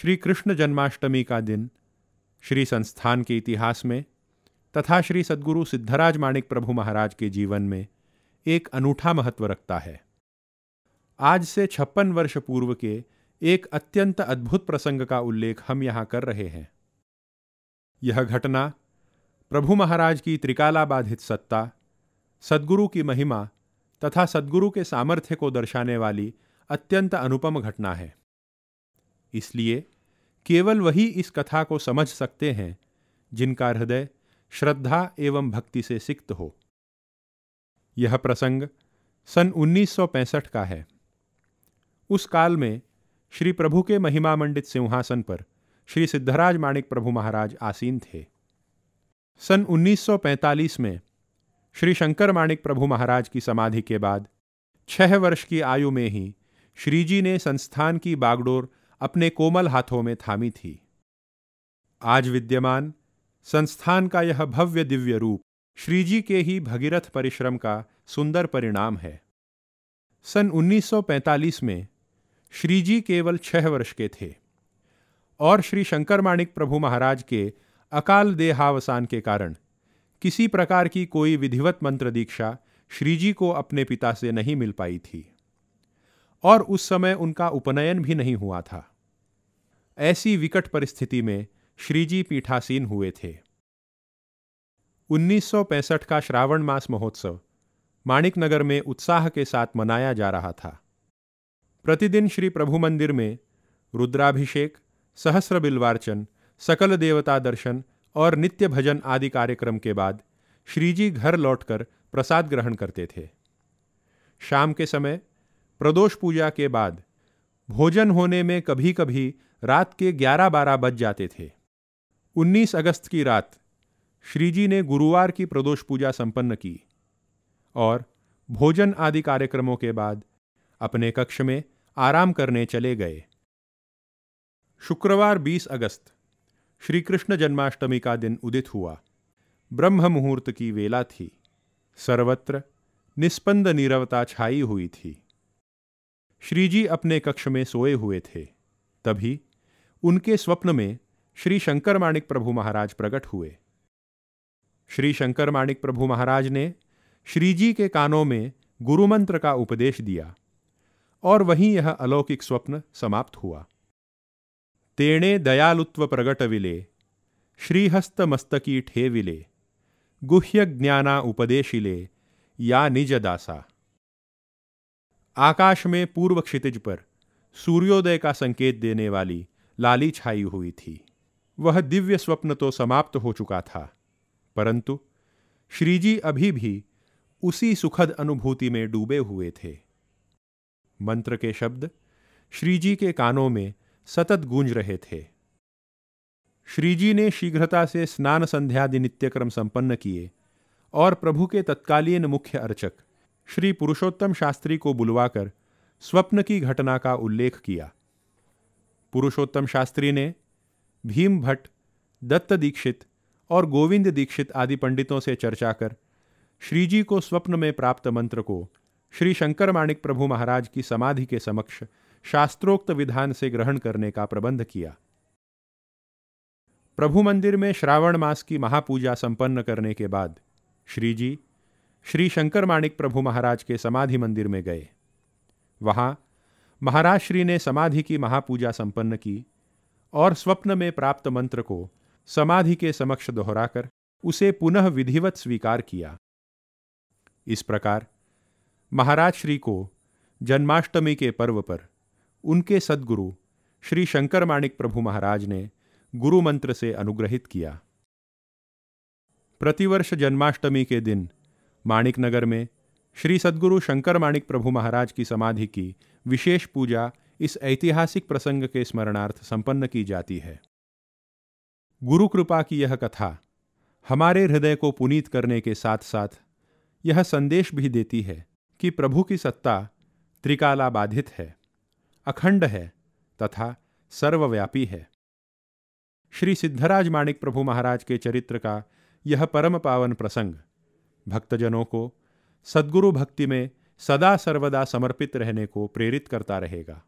श्री कृष्ण जन्माष्टमी का दिन श्री संस्थान के इतिहास में तथा श्री सद्गुरु सिद्धराज माणिक प्रभु महाराज के जीवन में एक अनूठा महत्व रखता है आज से छप्पन वर्ष पूर्व के एक अत्यंत अद्भुत प्रसंग का उल्लेख हम यहाँ कर रहे हैं यह घटना प्रभु महाराज की त्रिकाला बाधित सत्ता सद्गुरु की महिमा तथा सद्गुरु के सामर्थ्य को दर्शाने वाली अत्यंत अनुपम घटना है इसलिए केवल वही इस कथा को समझ सकते हैं जिनका हृदय श्रद्धा एवं भक्ति से सिक्त हो यह प्रसंग सन 1965 का है उस काल में श्री प्रभु के महिमा मंडित सिंहासन पर श्री सिद्धराज माणिक प्रभु महाराज आसीन थे सन 1945 में श्री शंकर माणिक प्रभु महाराज की समाधि के बाद छह वर्ष की आयु में ही श्रीजी ने संस्थान की बागडोर अपने कोमल हाथों में थामी थी आज विद्यमान संस्थान का यह भव्य दिव्य रूप श्रीजी के ही भगीरथ परिश्रम का सुंदर परिणाम है सन 1945 में श्रीजी केवल छह वर्ष के थे और श्री शंकर माणिक प्रभु महाराज के अकाल देहावसान के कारण किसी प्रकार की कोई विधिवत मंत्र दीक्षा श्रीजी को अपने पिता से नहीं मिल पाई थी और उस समय उनका उपनयन भी नहीं हुआ था ऐसी विकट परिस्थिति में श्रीजी पीठासीन हुए थे 1965 का श्रावण मास महोत्सव माणिक नगर में उत्साह के साथ मनाया जा रहा था प्रतिदिन श्री प्रभु मंदिर में रुद्राभिषेक सहस्र बिल्वार्चन सकल देवता दर्शन और नित्य भजन आदि कार्यक्रम के बाद श्रीजी घर लौटकर प्रसाद ग्रहण करते थे शाम के समय प्रदोष पूजा के बाद भोजन होने में कभी कभी रात के ग्यारह बारह बज जाते थे 19 अगस्त की रात श्रीजी ने गुरुवार की प्रदोष पूजा संपन्न की और भोजन आदि कार्यक्रमों के बाद अपने कक्ष में आराम करने चले गए शुक्रवार 20 अगस्त श्री कृष्ण जन्माष्टमी का दिन उदित हुआ ब्रह्म मुहूर्त की वेला थी सर्वत्र निस्पंद नीरवता छाई हुई थी श्रीजी अपने कक्ष में सोए हुए थे तभी उनके स्वप्न में श्री शंकर माणिक प्रभु महाराज प्रकट हुए श्री शंकर माणिक प्रभु महाराज ने श्रीजी के कानों में गुरुमंत्र का उपदेश दिया और वहीं यह अलौकिक स्वप्न समाप्त हुआ तेणे दयालुत्व प्रगट विले श्रीहस्त मस्तकी विले गुह्य ज्ञाना उपदेशिले या निज दासा आकाश में पूर्व क्षितिज पर सूर्योदय का संकेत देने वाली लाली छाई हुई थी वह दिव्य स्वप्न तो समाप्त हो चुका था परंतु श्रीजी अभी भी उसी सुखद अनुभूति में डूबे हुए थे मंत्र के शब्द श्रीजी के कानों में सतत गूंज रहे थे श्रीजी ने शीघ्रता से स्नान संध्यादि नित्यक्रम संपन्न किए और प्रभु के तत्कालीन मुख्य अर्चक श्री पुरुषोत्तम शास्त्री को बुलवाकर स्वप्न की घटना का उल्लेख किया पुरुषोत्तम शास्त्री ने भीम भट्ट दत्त दीक्षित और गोविंद दीक्षित आदि पंडितों से चर्चा कर श्रीजी को स्वप्न में प्राप्त मंत्र को श्री शंकर माणिक प्रभु महाराज की समाधि के समक्ष शास्त्रोक्त विधान से ग्रहण करने का प्रबंध किया प्रभु मंदिर में श्रावण मास की महापूजा संपन्न करने के बाद श्रीजी श्री शंकर माणिक प्रभु महाराज के समाधि मंदिर में गए वहाँ महाराज श्री ने समाधि की महापूजा संपन्न की और स्वप्न में प्राप्त मंत्र को समाधि के समक्ष दोहराकर उसे पुनः विधिवत स्वीकार किया इस प्रकार महाराज श्री को जन्माष्टमी के पर्व पर उनके सदगुरु श्री शंकर माणिक प्रभु महाराज ने गुरु मंत्र से अनुग्रहित किया प्रतिवर्ष जन्माष्टमी के दिन माणिक नगर में श्री सद्गुरु शंकर माणिक प्रभु महाराज की समाधि की विशेष पूजा इस ऐतिहासिक प्रसंग के स्मरणार्थ संपन्न की जाती है गुरु कृपा की यह कथा हमारे हृदय को पुनीत करने के साथ साथ यह संदेश भी देती है कि प्रभु की सत्ता त्रिकाला बाधित है अखंड है तथा सर्वव्यापी है श्री सिद्धराज माणिक प्रभु महाराज के चरित्र का यह परम पावन प्रसंग भक्तजनों को सद्गुरु भक्ति में सदा सर्वदा समर्पित रहने को प्रेरित करता रहेगा